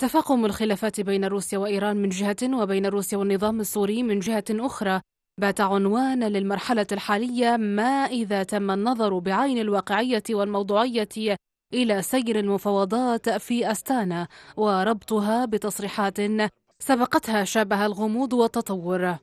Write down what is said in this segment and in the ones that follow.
تفاقم الخلافات بين روسيا وإيران من جهة وبين روسيا والنظام السوري من جهة أخرى بات عنوانا للمرحلة الحالية ما إذا تم النظر بعين الواقعية والموضوعية إلى سير المفاوضات في أستانا وربطها بتصريحات سبقتها شابها الغموض والتطور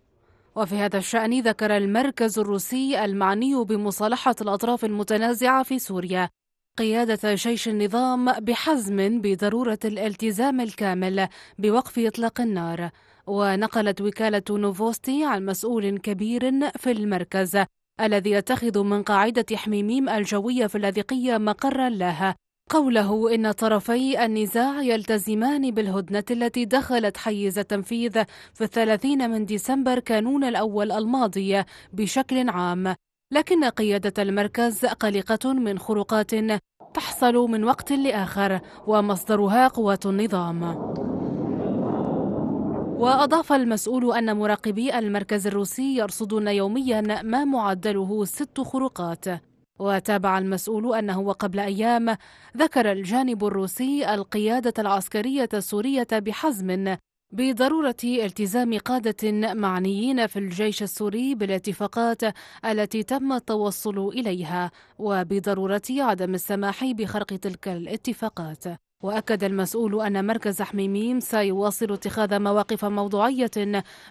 وفي هذا الشأن ذكر المركز الروسي المعني بمصالحة الأطراف المتنازعة في سوريا قيادة جيش النظام بحزم بضرورة الالتزام الكامل بوقف إطلاق النار ونقلت وكالة نوفوستي عن مسؤول كبير في المركز الذي يتخذ من قاعدة حميميم الجوية في اللاذقية مقرا لها قوله إن طرفي النزاع يلتزمان بالهدنة التي دخلت حيز التنفيذ في الثلاثين من ديسمبر كانون الأول الماضي بشكل عام لكن قيادة المركز قلقة من خروقات تحصل من وقت لآخر ومصدرها قوات النظام وأضاف المسؤول أن مراقبي المركز الروسي يرصدون يوميا ما معدله ست خروقات وتابع المسؤول أنه وقبل أيام ذكر الجانب الروسي القيادة العسكرية السورية بحزم بضرورة التزام قادة معنيين في الجيش السوري بالاتفاقات التي تم التوصل إليها وبضرورة عدم السماح بخرق تلك الاتفاقات وأكد المسؤول أن مركز حميميم سيواصل اتخاذ مواقف موضوعية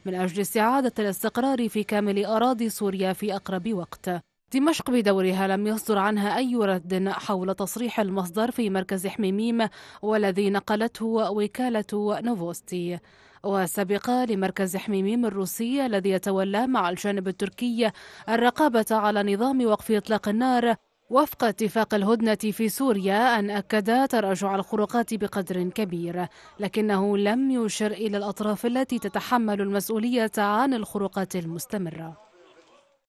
من أجل استعادة الاستقرار في كامل أراضي سوريا في أقرب وقت دمشق بدورها لم يصدر عنها أي رد حول تصريح المصدر في مركز حميميم والذي نقلته وكالة نوفوستي وسبق لمركز حميميم الروسي الذي يتولى مع الجانب التركي الرقابة على نظام وقف إطلاق النار وفق اتفاق الهدنة في سوريا أن أكد تراجع الخروقات بقدر كبير لكنه لم يشر إلى الأطراف التي تتحمل المسؤولية عن الخروقات المستمرة